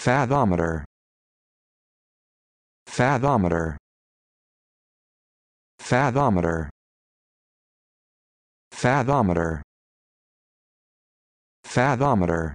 fathometer fathometer fathometer fathometer fathometer